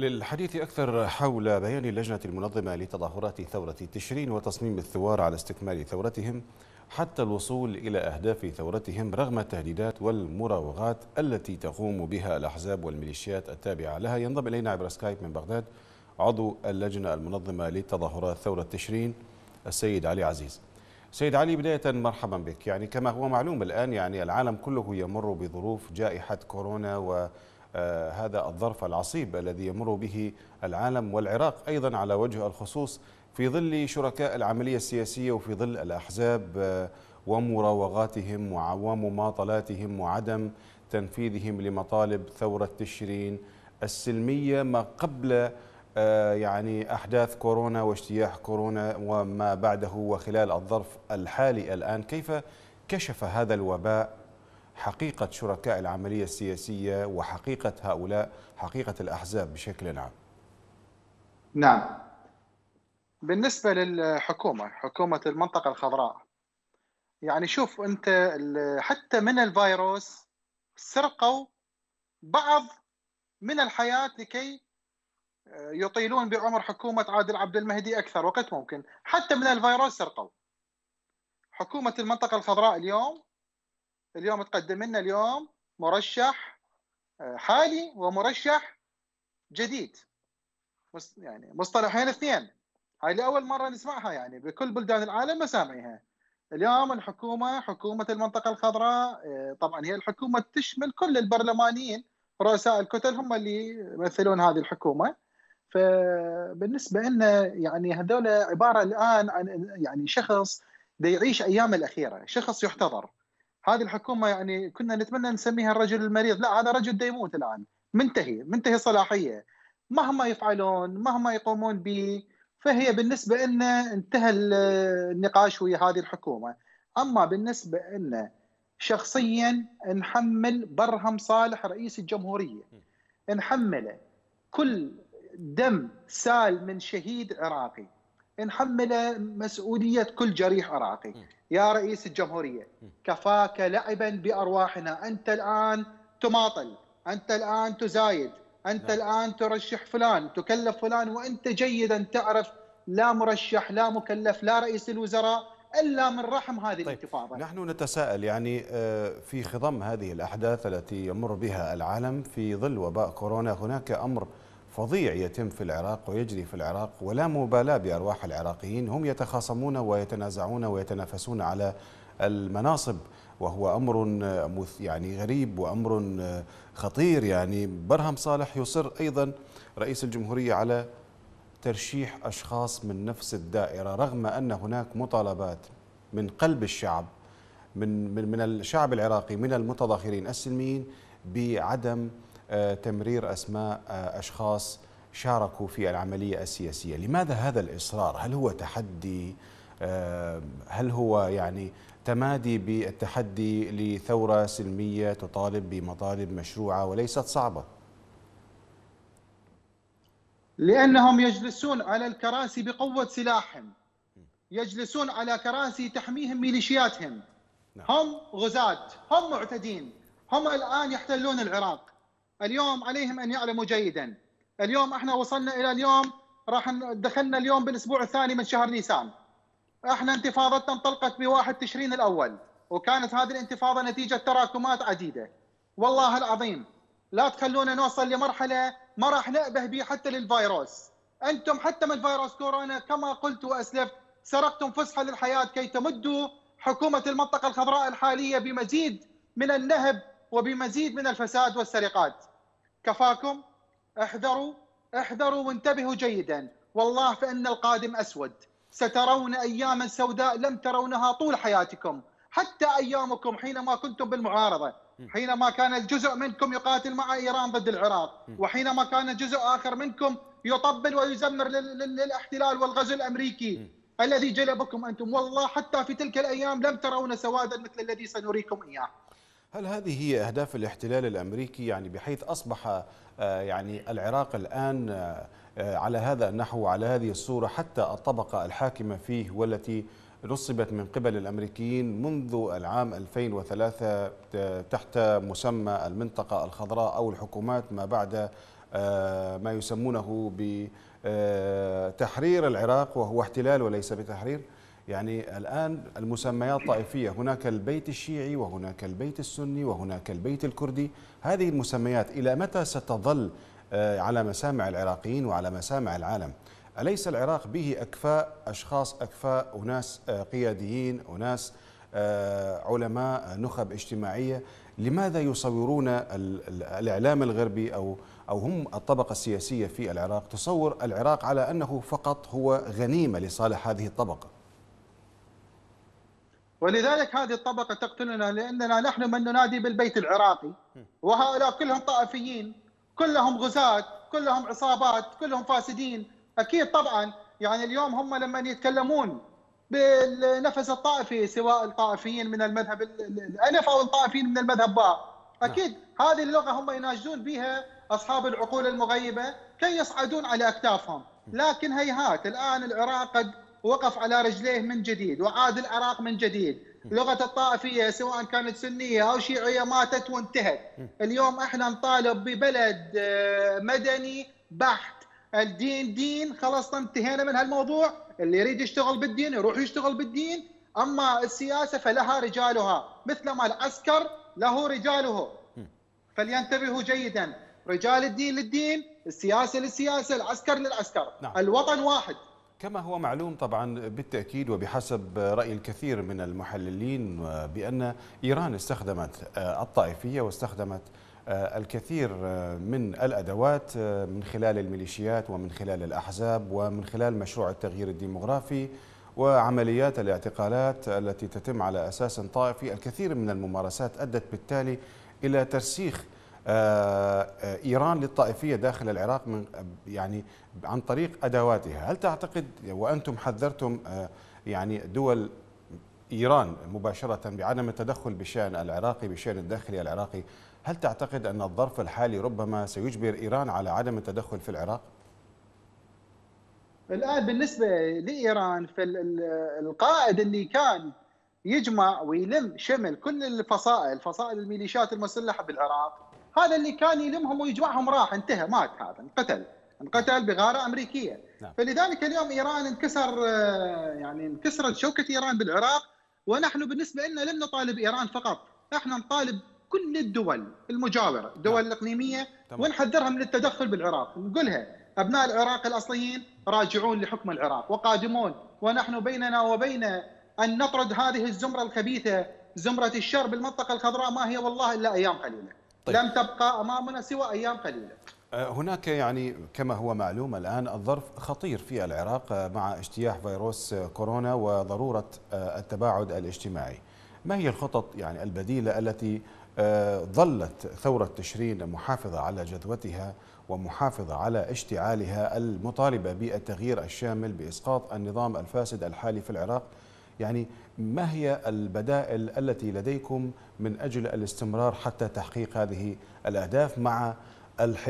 للحديث أكثر حول بيان اللجنة المنظمة لتظاهرات ثورة تشرين وتصميم الثوار على استكمال ثورتهم حتى الوصول إلى أهداف ثورتهم رغم التهديدات والمراوغات التي تقوم بها الأحزاب والميليشيات التابعة لها ينضم إلينا عبر سكايب من بغداد عضو اللجنة المنظمة لتظاهرات ثورة تشرين السيد علي عزيز سيد علي بداية مرحبا بك يعني كما هو معلوم الآن يعني العالم كله يمر بظروف جائحة كورونا و آه، هذا الظرف العصيب الذي يمر به العالم والعراق أيضا على وجه الخصوص في ظل شركاء العملية السياسية وفي ظل الأحزاب آه، ومراوغاتهم ومماطلاتهم وعدم تنفيذهم لمطالب ثورة تشرين السلمية ما قبل آه، يعني أحداث كورونا واجتياح كورونا وما بعده وخلال الظرف الحالي الآن كيف كشف هذا الوباء حقيقة شركاء العملية السياسية وحقيقة هؤلاء حقيقة الأحزاب بشكل عام نعم بالنسبة للحكومة حكومة المنطقة الخضراء يعني شوف أنت حتى من الفيروس سرقوا بعض من الحياة لكي آه، يطيلون بعمر حكومة عادل عبد المهدي أكثر وقت ممكن حتى من الفيروس سرقوا حكومة المنطقة الخضراء اليوم اليوم تقدم لنا اليوم مرشح آه، حالي ومرشح جديد يعني مصطلحين اثنين هاي لاول مره نسمعها يعني بكل بلدان العالم ما سامعيها اليوم الحكومه حكومه المنطقه الخضراء آه، طبعا هي الحكومه تشمل كل البرلمانيين رؤساء الكتل هم اللي يمثلون هذه الحكومه فبالنسبه لنا يعني هذول عباره الان عن يعني شخص يعيش ايامه الاخيره شخص يحتضر هذه الحكومه يعني كنا نتمنى نسميها الرجل المريض لا هذا رجل ديموت الان منتهي منتهي صلاحيه مهما يفعلون مهما يقومون به فهي بالنسبه لنا انتهى النقاش ويا هذه الحكومه اما بالنسبه لنا شخصيا نحمل برهم صالح رئيس الجمهوريه نحمله كل دم سال من شهيد عراقي نحمل مسؤوليه كل جريح عراقي يا رئيس الجمهوريه كفاك لعبا بارواحنا انت الان تماطل انت الان تزايد انت نعم. الان ترشح فلان تكلف فلان وانت جيدا تعرف لا مرشح لا مكلف لا رئيس الوزراء الا من رحم هذه طيب الانتفاضه. نحن نتساءل يعني آه، في خضم هذه الاحداث التي يمر بها العالم في ظل وباء كورونا هناك امر فظيع يتم في العراق ويجري في العراق ولا مبالاة بأرواح العراقيين هم يتخاصمون ويتنازعون ويتنافسون على المناصب وهو امر يعني غريب وامر خطير يعني برهم صالح يصر ايضا رئيس الجمهوريه على ترشيح اشخاص من نفس الدائره رغم ان هناك مطالبات من قلب الشعب من من من الشعب العراقي من المتظاهرين السلميين بعدم آه، تمرير أسماء آه، أشخاص شاركوا في العملية السياسية لماذا هذا الإصرار؟ هل هو تحدي؟ آه، هل هو يعني تمادي بالتحدي لثورة سلمية تطالب بمطالب مشروعة وليست صعبة؟ لأنهم يجلسون على الكراسي بقوة سلاحهم يجلسون على كراسي تحميهم ميليشياتهم نعم. هم غزاة هم معتدين هم الآن يحتلون العراق اليوم عليهم ان يعلموا جيدا اليوم احنا وصلنا الى اليوم راح دخلنا اليوم بالاسبوع الثاني من شهر نيسان احنا انتفاضتنا انطلقت بواحد تشرين الاول وكانت هذه الانتفاضه نتيجه تراكمات عديده والله العظيم لا تخلونا نوصل لمرحله ما راح نأبه به حتى للفيروس انتم حتى من فيروس كورونا كما قلت واسلفت سرقتم فسحه للحياه كي تمدوا حكومه المنطقه الخضراء الحاليه بمزيد من النهب وبمزيد من الفساد والسرقات كفاكم احذروا احذروا وانتبهوا جيدا والله فان القادم اسود سترون اياما سوداء لم ترونها طول حياتكم حتى ايامكم حينما كنتم بالمعارضه حينما كان الجزء منكم يقاتل مع ايران ضد العراق وحينما كان جزء اخر منكم يطبل ويزمر للاحتلال والغزو الامريكي الذي جلبكم انتم والله حتى في تلك الايام لم ترون سوادا مثل الذي سنريكم اياه هل هذه هي أهداف الاحتلال الأمريكي يعني بحيث أصبح آه، يعني العراق الآن آه، على هذا النحو وعلى هذه الصورة حتى الطبقة الحاكمة فيه والتي نصبت من قبل الأمريكيين منذ العام 2003 آه، تحت مسمى المنطقة الخضراء أو الحكومات ما بعد ما يسمونه بتحرير العراق وهو احتلال وليس بتحرير يعني الآن المسميات طائفية هناك البيت الشيعي وهناك البيت السني وهناك البيت الكردي هذه المسميات إلى متى ستظل آه، على مسامع العراقيين وعلى مسامع العالم أليس العراق به أكفاء أشخاص أكفاء أناس آه، قياديين أناس آه، علماء نخب اجتماعية لماذا يصورون الإعلام الغربي أو أو هم الطبقة السياسية في العراق تصور العراق على أنه فقط هو غنيمة لصالح هذه الطبقة ولذلك هذه الطبقه تقتلنا لاننا نحن من ننادي بالبيت العراقي وهؤلاء كلهم طائفيين كلهم غزاة كلهم عصابات كلهم فاسدين اكيد طبعا يعني اليوم هم لما يتكلمون بالنفس الطائفي سواء الطائفيين من المذهب الالف او الطائفيين من المذهب باء نعم. اكيد هذه اللغه هم يناجون بها اصحاب العقول المغيبه كي يصعدون على اكتافهم لكن هيهات الان العراق قد وقف على رجليه من جديد وعاد العراق من جديد لغة الطائفية سواء كانت سنية أو شيعية ماتت وانتهت اليوم احنا نطالب ببلد آه، مدني بحت الدين دين خلاص انتهينا من هالموضوع اللي يريد يشتغل بالدين يروح يشتغل بالدين أما السياسة فلها رجالها مثلما العسكر له رجاله فلينتبهوا جيدا رجال الدين للدين السياسة للسياسة العسكر للعسكر نعم. الوطن واحد كما هو معلوم طبعا بالتأكيد وبحسب رأي الكثير من المحللين بأن إيران استخدمت الطائفية واستخدمت الكثير من الأدوات من خلال الميليشيات ومن خلال الأحزاب ومن خلال مشروع التغيير الديمغرافي وعمليات الاعتقالات التي تتم على أساس طائفي الكثير من الممارسات أدت بالتالي إلى ترسيخ آه، آه، ايران للطائفيه داخل العراق من يعني عن طريق ادواتها، هل تعتقد وانتم حذرتم آه، يعني دول ايران مباشره بعدم التدخل بالشان العراقي بالشان الداخلي العراقي، هل تعتقد ان الظرف الحالي ربما سيجبر ايران على عدم التدخل في العراق؟ الان بالنسبه لايران فالقائد اللي كان يجمع ويلم شمل كل الفصائل فصائل الميليشيات المسلحه بالعراق هذا اللي كان يلمهم ويجمعهم راح انتهى مات هذا انقتل انقتل بغاره امريكيه نعم. فلذلك اليوم ايران انكسر آه، يعني انكسرت شوكه ايران بالعراق ونحن بالنسبه لنا لم نطالب ايران فقط نحن نطالب كل الدول المجاوره الدول نعم. الاقليميه تمام. ونحذرها من التدخل بالعراق نقولها ابناء العراق الاصليين راجعون لحكم العراق وقادمون ونحن بيننا وبين ان نطرد هذه الزمره الخبيثه زمره الشر بالمنطقه الخضراء ما هي والله الا ايام قليله طيب. لم تبقى امامنا سوى ايام قليله آه، هناك يعني كما هو معلوم الآن الظرف خطير في العراق آه، مع اجتياح فيروس كورونا وضرورة آه، التباعد الاجتماعي ما هي الخطط يعني البديلة التي ظلت ثورة تشرين محافظة على جذوتها ومحافظة على اشتعالها المطالبة بالتغيير الشامل بإسقاط النظام الفاسد الحالي في العراق يعني ما هي البدائل التي لديكم من أجل الاستمرار حتى تحقيق هذه الأهداف مع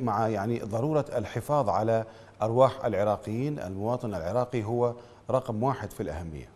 مع يعني ضرورة الحفاظ على أرواح العراقيين المواطن العراقي هو رقم واحد في الأهمية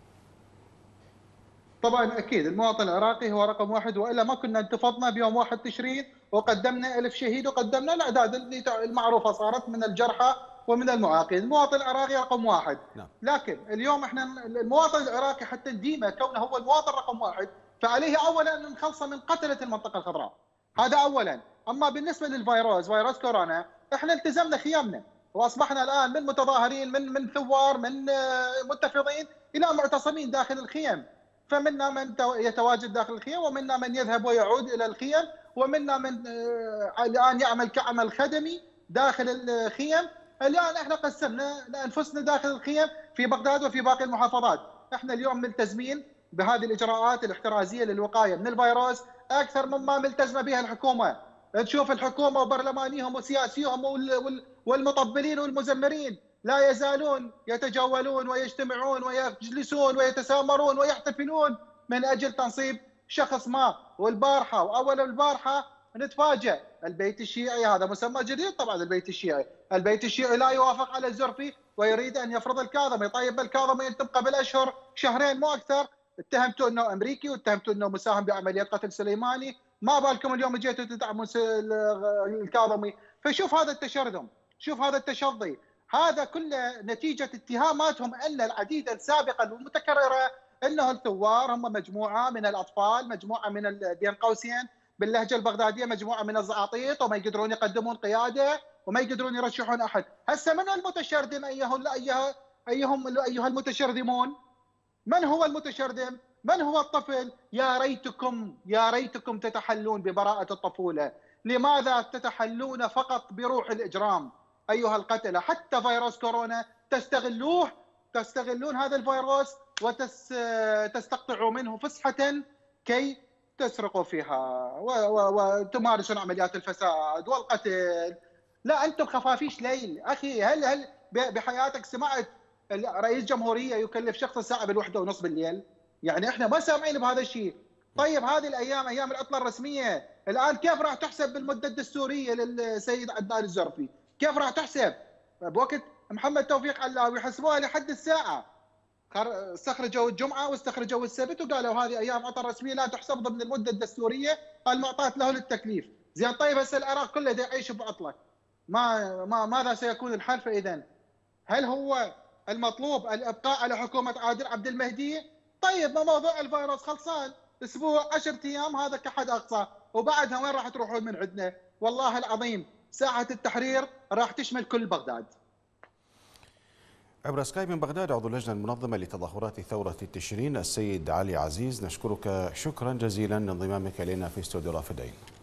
طبعا اكيد المواطن العراقي هو رقم واحد والا ما كنا انتفضنا بيوم 1 تشرين وقدمنا الف شهيد وقدمنا الاعداد اللي المعروفه صارت من الجرحى ومن المعاقين المواطن العراقي رقم واحد نعم. لكن اليوم احنا المواطن العراقي حتى نديمه كونه هو المواطن رقم واحد فعليه اولا ان نخلصه من قتله المنطقه الخضراء هذا اولا اما بالنسبه للفيروس فيروس كورونا احنا التزمنا خيامنا واصبحنا الان من متظاهرين من من ثوار من آه، متفضين الى معتصمين داخل الخيام فمنا من يتواجد داخل الخيام ومنا من يذهب ويعود الى الخيام ومنا من آه، الان يعمل كعمل خدمي داخل الخيم الان احنا قسمنا انفسنا داخل الخيم في بغداد وفي باقي المحافظات، احنا اليوم ملتزمين بهذه الاجراءات الاحترازيه للوقايه من الفيروس اكثر مما ملتزمه بها الحكومه، تشوف الحكومه وبرلمانيهم وسياسيهم والمطبلين والمزمرين لا يزالون يتجولون ويجتمعون ويجلسون ويتسامرون ويحتفلون من اجل تنصيب شخص ما والبارحه واول البارحه نتفاجئ البيت الشيعي هذا مسمى جديد طبعا البيت الشيعي البيت الشيعي لا يوافق على الزرفي ويريد ان يفرض الكاظمي طيب الكاظمي انتم قبل اشهر شهرين مو اكثر اتهمته انه امريكي واتهمته انه مساهم بعمليه قتل سليماني ما بالكم اليوم جيتوا تدعمون الكاظمي فشوف هذا التشرذم شوف هذا التشظي هذا كله نتيجه اتهاماتهم ان العديده السابقه والمتكرره انه الثوار هم مجموعه من الاطفال مجموعه من بين قوسين باللهجه البغداديه مجموعه من الزعاطيط وما يقدرون يقدمون قياده وما يقدرون يرشحون احد، هسه من المتشرذم ايها ايها ايهم ايها المتشرذمون؟ من هو المتشرذم؟ من هو الطفل؟ يا ريتكم يا ريتكم تتحلون ببراءه الطفوله، لماذا تتحلون فقط بروح الاجرام؟ ايها القتله حتى فيروس كورونا تستغلوه تستغلون هذا الفيروس وتستقطعوا منه فسحه كي تسرق فيها وتمارسون عمليات الفساد والقتل لا انتم خفافيش ليل اخي هل هل بحياتك سمعت رئيس جمهوريه يكلف شخص الساعه بالوحده ونص بالليل يعني احنا ما سامعين بهذا الشيء طيب هذه الايام ايام العطله الرسميه الان كيف راح تحسب بالمده الدستوريه للسيد عدنان الزرفي كيف راح تحسب بوقت محمد توفيق علاوي يحسبوها لحد الساعه استخرجوا الجمعه واستخرجوا السبت وقالوا هذه ايام عطل رسميه لا تحسب ضمن المده الدستوريه المعطاه له للتكليف، زين طيب هسه العراق كله يعيش بعطله. ما ما ماذا سيكون الحل فاذا؟ هل هو المطلوب الابقاء على حكومه عادل عبد المهدي؟ طيب ما موضوع الفيروس خلصان اسبوع 10 ايام هذا كحد اقصى وبعدها وين راح تروحون من عندنا؟ والله العظيم ساعه التحرير راح تشمل كل بغداد. عبر سكايب من بغداد عضو اللجنة المنظمة لتظاهرات ثورة تشرين السيد علي عزيز نشكرك شكرا جزيلا لانضمامك إلينا في استوديو رافدين